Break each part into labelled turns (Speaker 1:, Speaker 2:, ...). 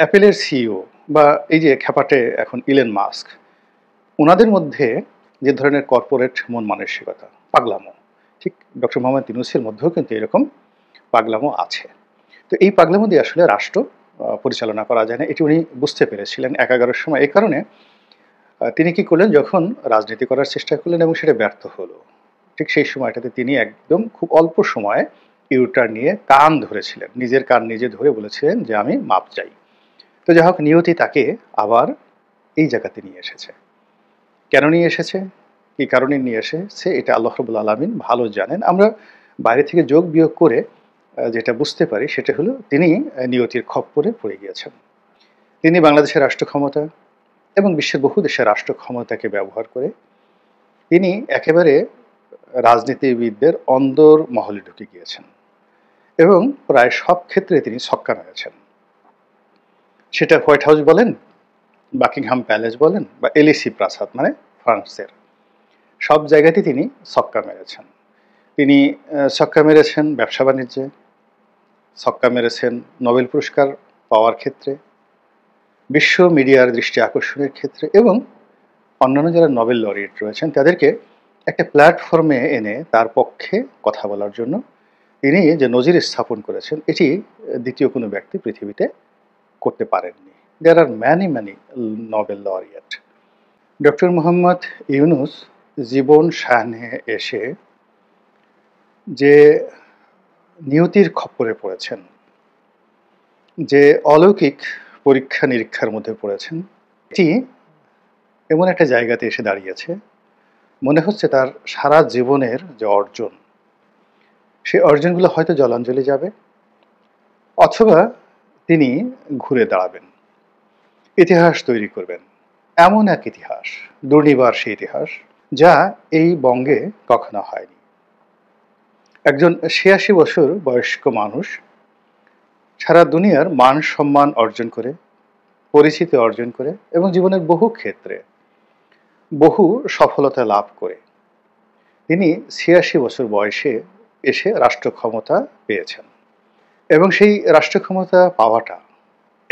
Speaker 1: অ্যাপেলের CEO e বা এই যে খ্যাপাটে এখন ইলেন মাস্ক ওনাদের মধ্যে যে ধরনের কর্পোরেট মন মানসিকতা পাগলামো ঠিক ডক্টর মোহাম্মদ তিনুসের মধ্যেও কিন্তু এরকম পাগলামো আছে তো এই পাগলামো দিয়ে আসলে রাষ্ট্র পরিচালনা করা যায় না এটি উনি বুঝতে পেরেছিলেন এক এগারোর সময় এই কারণে তিনি কি করলেন যখন রাজনীতি করার চেষ্টা করলেন এবং সেটা ব্যর্থ হলো ঠিক সেই সময়টাতে তিনি একদম খুব অল্প সময়ে ইউটার নিয়ে কান ধরেছিলেন নিজের কান নিজে ধরে বলেছিলেন যে আমি মাপ চাই তো যাই হোক নিয়তি তাকে আবার এই জায়গাতে নিয়ে এসেছে কেন নিয়ে এসেছে কি কারণে নিয়ে এসেছে এটা আল্লাহ রবুল আলমিন ভালো জানেন আমরা বাইরে থেকে যোগ বিয়োগ করে যেটা বুঝতে পারি সেটা হলো তিনি নিয়তির খপ্পরে পড়ে গিয়েছেন তিনি বাংলাদেশের রাষ্ট্র ক্ষমতা এবং বিশ্বের বহু দেশের রাষ্ট্র ক্ষমতাকে ব্যবহার করে তিনি একেবারে রাজনীতিবিদদের অন্দর মহলে ঢুকে গিয়েছেন এবং প্রায় সব ক্ষেত্রে তিনি ছক্কা মেরেছেন সেটা হোয়াইট হাউস বলেন বাকিংহাম প্যালেস বলেন বা এলিসি প্রাসাদ মানে ফ্রান্সের সব জায়গাতেই তিনি ছক্কা মেরেছেন তিনি ছক্কা মেরেছেন ব্যবসা বাণিজ্যে ছক্কা মেরেছেন নোবেল পুরস্কার পাওয়ার ক্ষেত্রে বিশ্ব মিডিয়ার দৃষ্টি আকর্ষণের ক্ষেত্রে এবং অন্যান্য যারা নোবেল লরিয়েট রয়েছেন তাদেরকে একটা প্ল্যাটফর্মে এনে তার পক্ষে কথা বলার জন্য তিনি যে নজির স্থাপন করেছেন এটি দ্বিতীয় কোনো ব্যক্তি পৃথিবীতে করতে পারেননি দের আর many many Nobel laureate doctor Mohammad Yunus জীবন সাহনে এসে যে নিয়তির খপ্পরে পড়েছেন যে অলৌকিক পরীক্ষা নিরীক্ষার মধ্যে পড়েছেন এটি এমন একটা জায়গাতে এসে দাঁড়িয়েছে মনে হচ্ছে তার সারা জীবনের যে অর্জন সেই অর্জনগুলো হয়তো জলাঞ্জলি যাবে অথবা তিনি ঘুরে দাঁড়াবেন ইতিহাস তৈরি করবেন এমন এক ইতিহাস দুর্নিবার সেই ইতিহাস যা এই বঙ্গে কখনো হয়নি একজন ছিয়াশি বছর বয়স্ক মানুষ সারা দুনিয়ার মান সম্মান অর্জন করে পরিচিতি অর্জন করে এবং জীবনের বহু ক্ষেত্রে বহু সফলতা লাভ করে তিনি ছিয়াশি বছর বয়সে এসে রাষ্ট্র ক্ষমতা পেয়েছেন এবং সেই রাষ্ট্র ক্ষমতা পাওয়াটা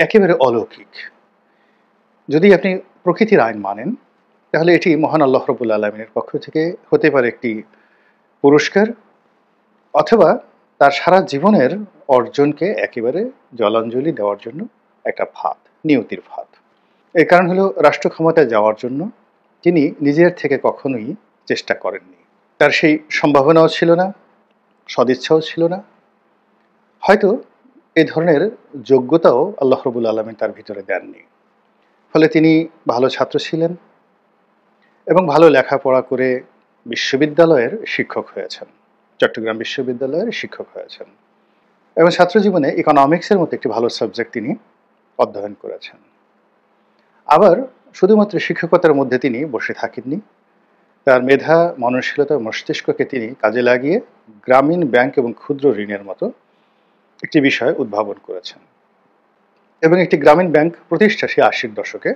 Speaker 1: একেবারে অলৌকিক যদি আপনি প্রকৃতির আইন মানেন তাহলে এটি মহান আল্লাহ রবুল আলমিনের পক্ষ থেকে হতে পারে একটি পুরস্কার অথবা তার সারা জীবনের অর্জনকে একেবারে জলাঞ্জলি দেওয়ার জন্য একটা ভাত নিয়তির ভাত এর কারণ হলো রাষ্ট্র ক্ষমতায় যাওয়ার জন্য তিনি নিজের থেকে কখনোই চেষ্টা করেননি তার সেই সম্ভাবনাও ছিল না সদিচ্ছাও ছিল না হয়তো এ ধরনের যোগ্যতাও আল্লাহ রবুল আলমী তার ভিতরে দেননি ফলে তিনি ভালো ছাত্র ছিলেন এবং ভালো লেখাপড়া করে বিশ্ববিদ্যালয়ের শিক্ষক হয়েছেন চট্টগ্রাম বিশ্ববিদ্যালয়ের শিক্ষক হয়েছেন এবং ছাত্রজীবনে ইকোনমিক্সের মতো একটি ভালো সাবজেক্ট তিনি অধ্যয়ন করেছেন আবার শুধুমাত্র শিক্ষকতার মধ্যে তিনি বসে থাকেননি তার মেধা মননশীলতা মস্তিষ্ককে তিনি কাজে লাগিয়ে গ্রামীণ ব্যাংক এবং ক্ষুদ্র ঋণের মতো একটি বিষয় উদ্ভাবন করেছেন এবং একটি গ্রামীণ ব্যাংক প্রতিষ্ঠা সে আশির দশকে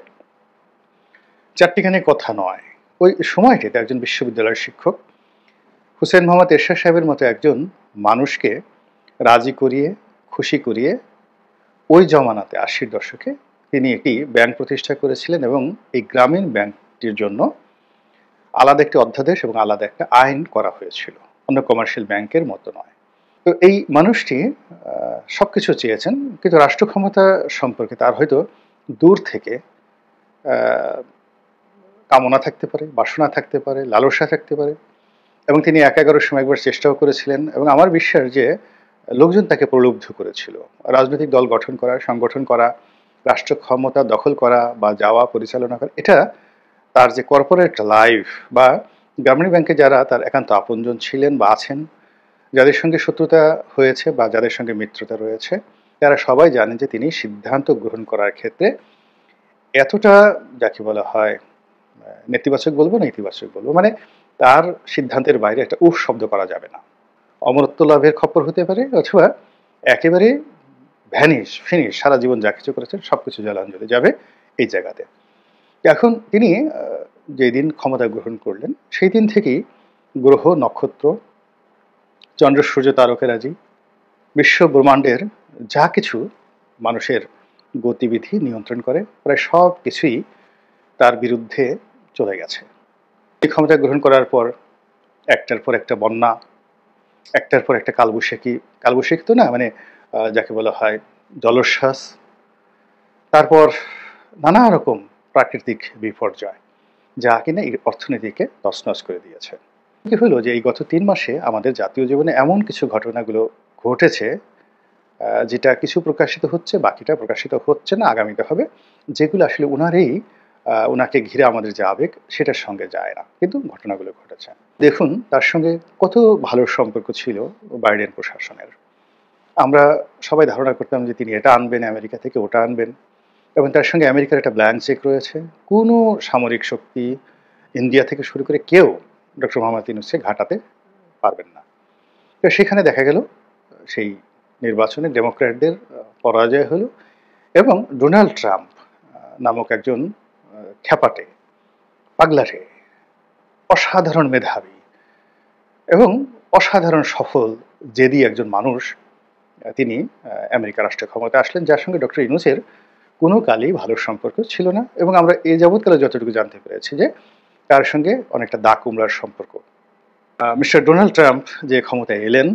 Speaker 1: চারটিখানে কথা নয় ওই সময়টিতে একজন বিশ্ববিদ্যালয়ের শিক্ষক হুসেন মোহাম্মদ এরশাদ সাহেবের মতো একজন মানুষকে রাজি করিয়ে খুশি করিয়ে ওই জমানাতে আশির দশকে তিনি একটি ব্যাংক প্রতিষ্ঠা করেছিলেন এবং এই গ্রামীণ ব্যাংকটির জন্য আলাদা একটি অধ্যাদেশ এবং আলাদা একটা আইন করা হয়েছিল অন্য কমার্শিয়াল ব্যাংকের মতো নয় তো এই মানুষটি সব কিছু চেয়েছেন কিন্তু রাষ্ট্র ক্ষমতা সম্পর্কে তার হয়তো দূর থেকে কামনা থাকতে পারে বাসনা থাকতে পারে লালসা থাকতে পারে এবং তিনি এক এগারোর সময় একবার চেষ্টাও করেছিলেন এবং আমার বিশ্বাস যে লোকজন তাকে প্রলুব্ধ করেছিল রাজনৈতিক দল গঠন করা সংগঠন করা রাষ্ট্র ক্ষমতা দখল করা বা যাওয়া পরিচালনা করা এটা তার যে কর্পোরেট লাইফ বা গ্রামীণ ব্যাংকে যারা তার একান্ত আপনজন ছিলেন বা আছেন যাদের সঙ্গে শত্রুতা হয়েছে বা যাদের সঙ্গে মিত্রতা রয়েছে তারা সবাই জানে যে তিনি সিদ্ধান্ত গ্রহণ করার ক্ষেত্রে এতটা যাকে বলা হয় নেতিবাচক বলবো না ইতিবাচক বলবো মানে তার সিদ্ধান্তের বাইরে একটা উফ শব্দ করা যাবে না অমরত্ব লাভের খপ্পর হতে পারে অথবা একেবারে ভ্যানিশ ফিনিশ সারা জীবন যা কিছু করেছেন সব কিছু জলাঞ্জলি যাবে এই জায়গাতে এখন তিনি যেদিন ক্ষমতা গ্রহণ করলেন সেই দিন থেকেই গ্রহ নক্ষত্র চন্দ্র সূর্য তারকেরাজি বিশ্ব ব্রহ্মাণ্ডের যা কিছু মানুষের গতিবিধি নিয়ন্ত্রণ করে প্রায় সব কিছুই তার বিরুদ্ধে চলে গেছে এই ক্ষমতা গ্রহণ করার পর একটার পর একটা বন্যা একটার পর একটা কালবৈশাখী কালবৈশাখী তো না মানে যাকে বলা হয় জলোচ্ছ্বাস তারপর নানা রকম প্রাকৃতিক বিপর্যয় যা কিনা এই অর্থনীতিকে তসনস করে দিয়েছে কি হলো যে এই গত তিন মাসে আমাদের জাতীয় জীবনে এমন কিছু ঘটনাগুলো ঘটেছে যেটা কিছু প্রকাশিত হচ্ছে বাকিটা প্রকাশিত হচ্ছে না আগামীতে হবে যেগুলো আসলে ওনারই ওনাকে ঘিরে আমাদের যে আবেগ সেটার সঙ্গে যায় না কিন্তু ঘটনাগুলো ঘটেছে দেখুন তার সঙ্গে কত ভালো সম্পর্ক ছিল বাইডেন প্রশাসনের আমরা সবাই ধারণা করতাম যে তিনি এটা আনবেন আমেরিকা থেকে ওটা আনবেন এবং তার সঙ্গে আমেরিকার একটা ব্ল্যাঙ্ক চেক রয়েছে কোনো সামরিক শক্তি ইন্ডিয়া থেকে শুরু করে কেউ ডক্টর মোহাম্মদ ইউনুসকে ঘাটাতে পারবেন না তো সেখানে দেখা গেল সেই নির্বাচনে ডেমোক্র্যাটদের পরাজয় হলো এবং ডোনাল্ড ট্রাম্প নামক একজন খ্যাপাটে পাগলাটে অসাধারণ মেধাবী এবং অসাধারণ সফল জেদি একজন মানুষ তিনি আমেরিকা রাষ্ট্রের ক্ষমতা আসলেন যার সঙ্গে ডক্টর ইনুসের কোনো কালই ভালো সম্পর্ক ছিল না এবং আমরা এ যাবৎকালে যতটুকু জানতে পেরেছি যে তার সঙ্গে অনেকটা দা কুমড়ার সম্পর্ক মিস্টার ডোনাল্ড ট্রাম্প যে ক্ষমতায় এলেন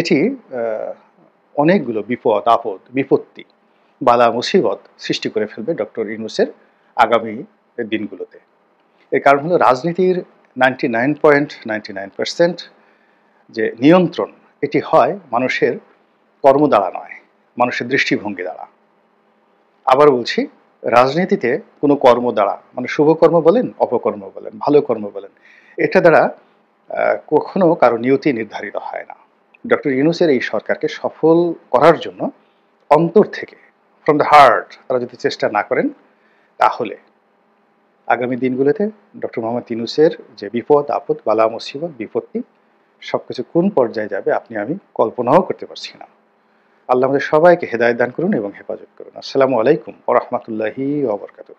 Speaker 1: এটি অনেকগুলো বিপদ আপদ বিপত্তি বালা মুসিবত সৃষ্টি করে ফেলবে ডক্টর ইউনুসের আগামী দিনগুলোতে এর কারণ হলো রাজনীতির ninety nine point ninety nine percent যে নিয়ন্ত্রণ এটি হয় মানুষের কর্ম দ্বারা নয় মানুষের দৃষ্টিভঙ্গি দ্বারা আবার বলছি রাজনীতিতে কোনো কর্ম দ্বারা মানে শুভকর্ম বলেন অপকর্ম বলেন ভালো কর্ম বলেন এটা দ্বারা কখনো কারো নিয়তি নির্ধারিত হয় না ডক্টর ইউনুসের এই সরকারকে সফল করার জন্য অন্তর থেকে ফ্রম দ্য হার্ট তারা যদি চেষ্টা না করেন তাহলে আগামী দিনগুলোতে ডক্টর মোহাম্মদ ইউনুসের যে বিপদ আপদ বালা মুসিবত বিপত্তি সব কিছু কোন পর্যায়ে যাবে আপনি আমি কল্পনাও করতে পারছি না আল্লাহ আমাদের সবাইকে হেদায়ত দান করুন এবং হেফাজত করুন আসসালামু আলাইকুম ও রহমতুল্লাহি ওবরকাতুহ